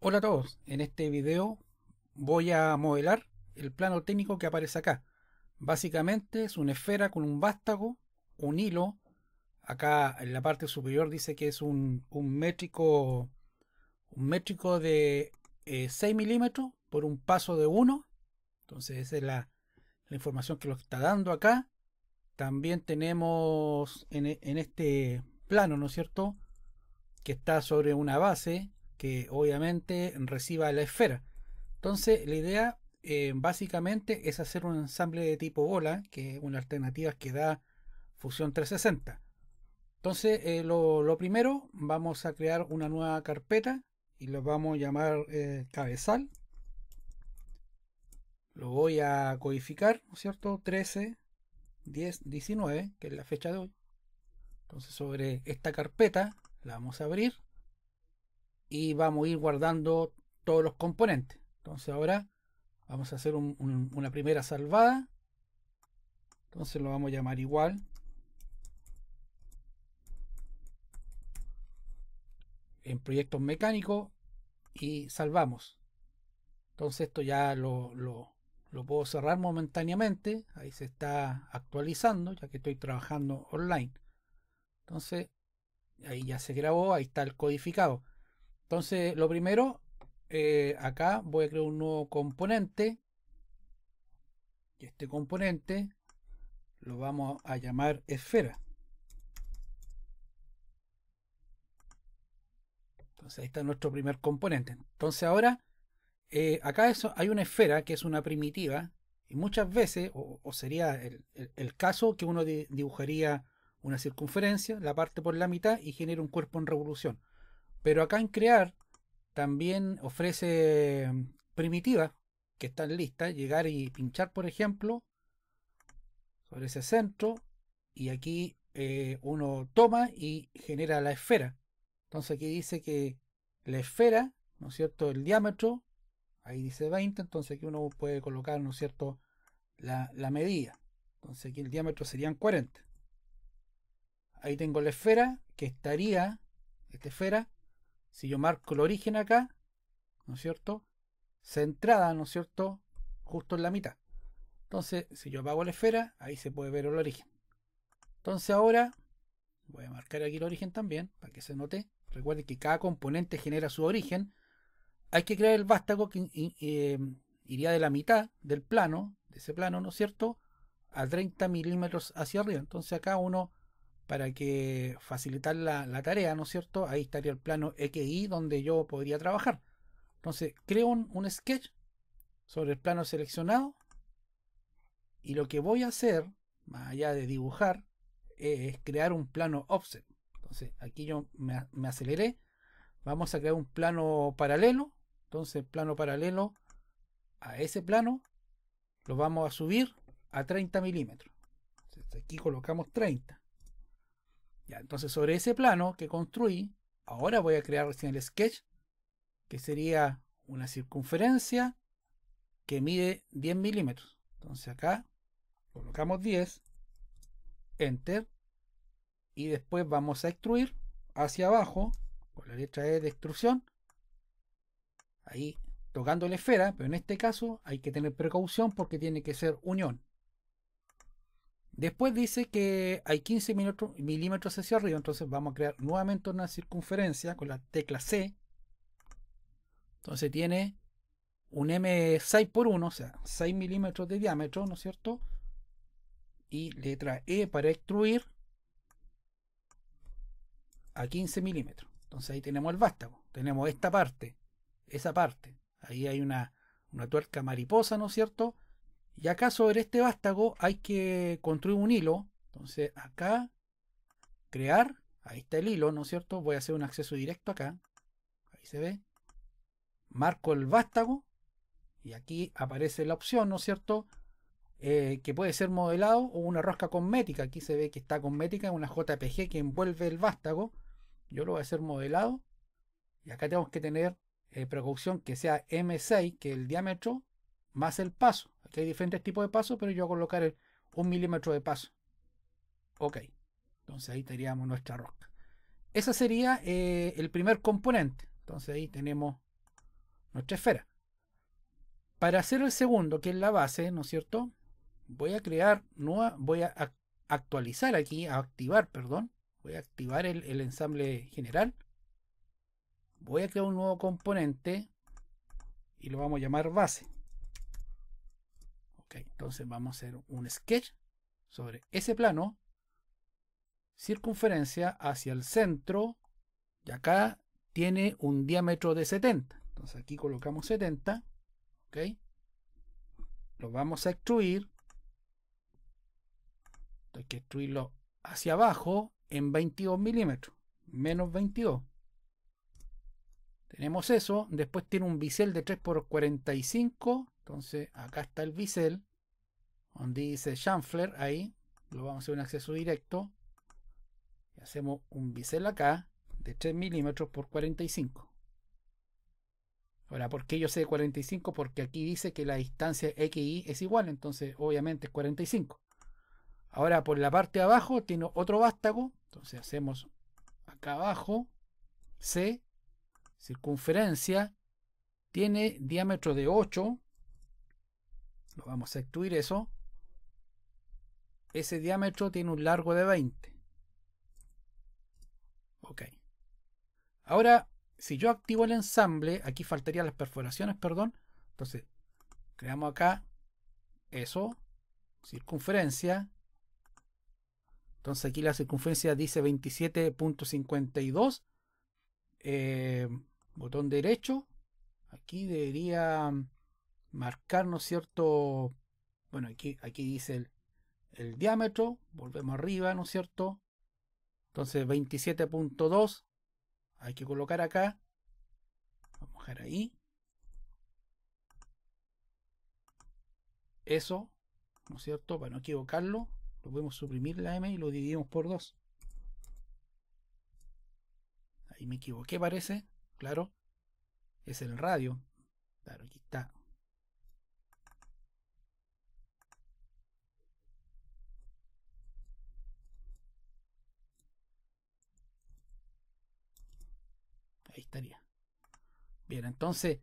Hola a todos, en este video voy a modelar el plano técnico que aparece acá. Básicamente es una esfera con un vástago, un hilo, acá en la parte superior dice que es un, métrico un métrico de 6 eh, milímetros por un paso de 1. Entonces esa es la, información que lo está dando acá. También tenemos en, en este plano, ¿no es cierto? Que está sobre una base que obviamente reciba la esfera. Entonces la idea eh, básicamente es hacer un ensamble de tipo bola, que es una alternativa que da Fusión 360. Entonces eh, lo, primero vamos a crear una nueva carpeta y lo vamos a llamar eh, cabezal. Lo voy a codificar, ¿no es cierto? 13, 10, 19, que es la fecha de hoy. Entonces sobre esta carpeta la vamos a abrir y vamos a ir guardando todos los componentes. Entonces ahora vamos a hacer una primera salvada. Entonces lo vamos a llamar igual. En proyectos mecánicos y salvamos. Entonces esto ya lo, lo puedo cerrar momentáneamente. Ahí se está actualizando ya que estoy trabajando online. Entonces ahí ya se grabó, ahí está el codificado. Entonces, lo primero, eh, acá voy a crear un nuevo componente. Y este componente lo vamos a llamar esfera. Entonces, ahí está nuestro primer componente. Entonces, ahora, eh, acá eso, hay una esfera que es una primitiva. Y muchas veces, o, sería el, caso que uno dibujaría una circunferencia, la parte por la mitad y genera un cuerpo en revolución. Pero acá en crear también ofrece mm, primitiva, que están listas. Llegar y pinchar, por ejemplo, sobre ese centro. Y aquí eh, uno toma y genera la esfera. Entonces aquí dice que la esfera, ¿no es cierto? El diámetro, ahí dice 20, entonces aquí uno puede colocar, ¿no es cierto? La, la medida. Entonces aquí el diámetro serían 40. Ahí tengo la esfera que estaría, esta esfera, si yo marco el origen acá, ¿no es cierto? Centrada, ¿no es cierto? Justo en la mitad. Entonces, si yo apago la esfera, ahí se puede ver el origen. Entonces ahora, voy a marcar aquí el origen también, para que se note. Recuerde que cada componente genera su origen. Hay que crear el vástago que em, iría de la mitad del plano, de ese plano, ¿no es cierto? A 30 milímetros hacia arriba. Entonces acá uno para que facilitar la, tarea, ¿no es cierto? Ahí estaría el plano XY donde yo podría trabajar. Entonces, creo un, sketch sobre el plano seleccionado y lo que voy a hacer, más allá de dibujar, es crear un plano offset. Entonces, aquí yo me, me aceleré. Vamos a crear un plano paralelo. Entonces, plano paralelo a ese plano lo vamos a subir a 30 milímetros. Aquí colocamos 30 entonces sobre ese plano que construí, ahora voy a crear recién el sketch, que sería una circunferencia que mide 10 milímetros. Entonces acá colocamos 10, enter, y después vamos a extruir hacia abajo con la letra E de extrusión. Ahí tocando la esfera, pero en este caso hay que tener precaución porque tiene que ser unión. Después dice que hay 15 milímetros hacia arriba, entonces vamos a crear nuevamente una circunferencia con la tecla C. Entonces tiene un M 6 por 1, o sea, 6 milímetros de diámetro, ¿no es cierto? Y letra E para extruir a 15 milímetros. Entonces ahí tenemos el vástago, tenemos esta parte, esa parte. Ahí hay una, una tuerca mariposa, ¿no es cierto? Y acá sobre este vástago hay que construir un hilo. Entonces acá, crear, ahí está el hilo, ¿no es cierto? Voy a hacer un acceso directo acá. Ahí se ve. Marco el vástago. Y aquí aparece la opción, ¿no es cierto? Eh, que puede ser modelado o una rosca cosmética. Aquí se ve que está cosmética, una JPG que envuelve el vástago. Yo lo voy a hacer modelado. Y acá tenemos que tener eh, precaución que sea M6, que el diámetro, más el paso. Aquí hay diferentes tipos de pasos, pero yo voy a colocar un milímetro de paso. Ok, entonces ahí tendríamos nuestra rosca. Ese sería eh, el primer componente. Entonces ahí tenemos nuestra esfera. Para hacer el segundo, que es la base, ¿no es cierto? Voy a crear nueva, voy a actualizar aquí, a activar, perdón. Voy a activar el ensamble general. Voy a crear un nuevo componente y lo vamos a llamar base entonces vamos a hacer un sketch sobre ese plano, circunferencia hacia el centro, y acá tiene un diámetro de 70. Entonces aquí colocamos 70, ok, lo vamos a extruir, hay que extruirlo hacia abajo en 22 milímetros, menos 22. Tenemos eso, después tiene un bisel de 3 por 45 entonces, acá está el bisel, donde dice chamfler, ahí, lo vamos a hacer un acceso directo. Y hacemos un bisel acá, de 3 milímetros por 45. Ahora, ¿por qué yo sé 45? Porque aquí dice que la distancia XY es igual, entonces obviamente es 45. Ahora, por la parte de abajo tiene otro vástago, entonces hacemos acá abajo, C, circunferencia, tiene diámetro de 8, lo vamos a excluir eso, ese diámetro tiene un largo de 20. Ok. Ahora, si yo activo el ensamble, aquí faltarían las perforaciones, perdón. Entonces, creamos acá eso, circunferencia. Entonces aquí la circunferencia dice 27.52. Eh, botón derecho. Aquí debería marcar, ¿no es cierto? Bueno, aquí, aquí dice el, diámetro, volvemos arriba, ¿no es cierto? Entonces 27.2, hay que colocar acá, vamos a dejar ahí. Eso, ¿no es cierto? Para no equivocarlo, lo podemos suprimir la M y lo dividimos por 2. Ahí me equivoqué parece, claro. Es el radio. Claro, aquí está. estaría. Bien, entonces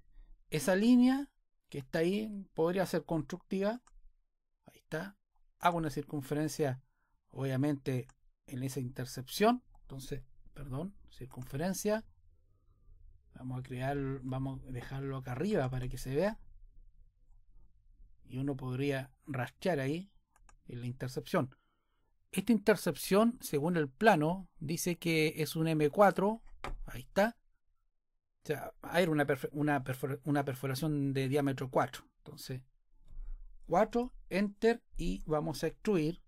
esa línea que está ahí podría ser constructiva. Ahí está. Hago una circunferencia, obviamente, en esa intercepción. Entonces, perdón, circunferencia. Vamos a crear, vamos a dejarlo acá arriba para que se vea. Y uno podría rastrear ahí en la intercepción. Esta intercepción, según el plano, dice que es un M4. Ahí está. O sea, una, perforación de diámetro 4. Entonces, 4, enter y vamos a extruir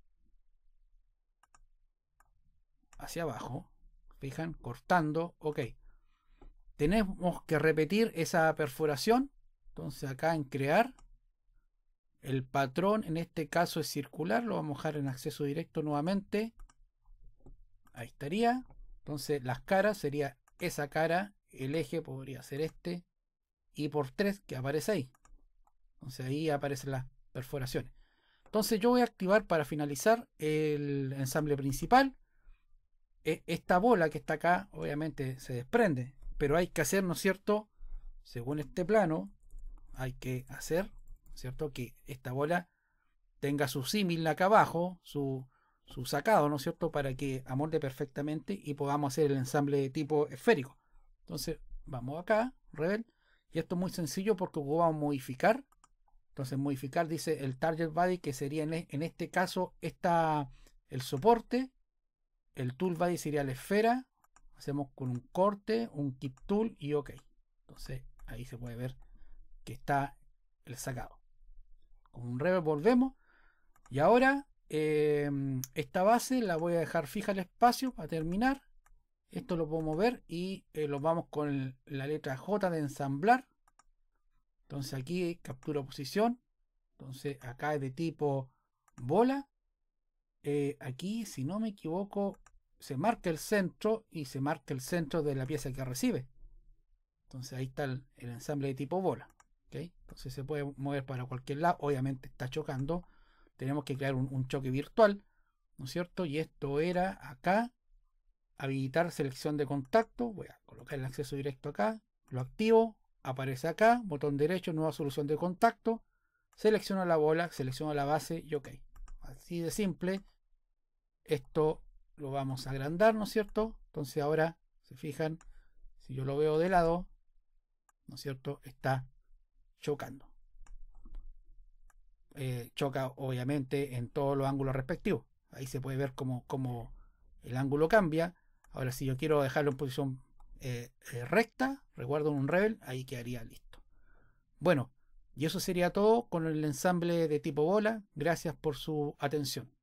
hacia abajo. Fijan, cortando, ok. Tenemos que repetir esa perforación. Entonces acá en crear. El patrón en este caso es circular. Lo vamos a dejar en acceso directo nuevamente. Ahí estaría. Entonces las caras sería esa cara el eje podría ser este y por 3 que aparece ahí. Entonces ahí aparecen las perforaciones. Entonces yo voy a activar para finalizar el ensamble principal. E, esta bola que está acá obviamente se desprende, pero hay que hacer, ¿no es cierto? Según este plano, hay que hacer, ¿cierto? Que esta bola tenga su símil acá abajo, su, sacado, ¿no es cierto? Para que amolde perfectamente y podamos hacer el ensamble de tipo esférico. Entonces, vamos acá, Rebel. Y esto es muy sencillo porque vamos a modificar. Entonces, modificar dice el target body, que sería e, en, este caso esta, el soporte. El tool body sería la esfera. Hacemos con un corte, un keep tool y OK. Entonces, ahí se puede ver que está el sacado. Con un Rebel volvemos. Y ahora em, esta base la voy a dejar fija el espacio para terminar. Esto lo puedo mover y eh, lo vamos con la letra J de ensamblar. Entonces aquí captura posición. Entonces acá es de tipo bola. Eh, aquí, si no me equivoco, se marca el centro y se marca el centro de la pieza que recibe. Entonces ahí está el, ensamble de tipo bola. Entonces se puede mover para cualquier lado. Obviamente está chocando. Tenemos que crear un, un choque virtual. ¿No es cierto? Y esto era acá habilitar selección de contacto, voy a colocar el acceso directo acá, lo activo, aparece acá, botón derecho, nueva solución de contacto, selecciono la bola, selecciono la base y ok. Así de simple, esto lo vamos a agrandar, ¿no es cierto? Entonces ahora, se fijan, si yo lo veo de lado, ¿no es cierto? Está chocando. Eh, choca obviamente en todos los ángulos respectivos. Ahí se puede ver como cómo el ángulo cambia Ahora, si yo quiero dejarlo en posición eh, eh, recta, resguardo un rebel, ahí quedaría listo. Bueno, y eso sería todo con el ensamble de tipo bola. Gracias por su atención.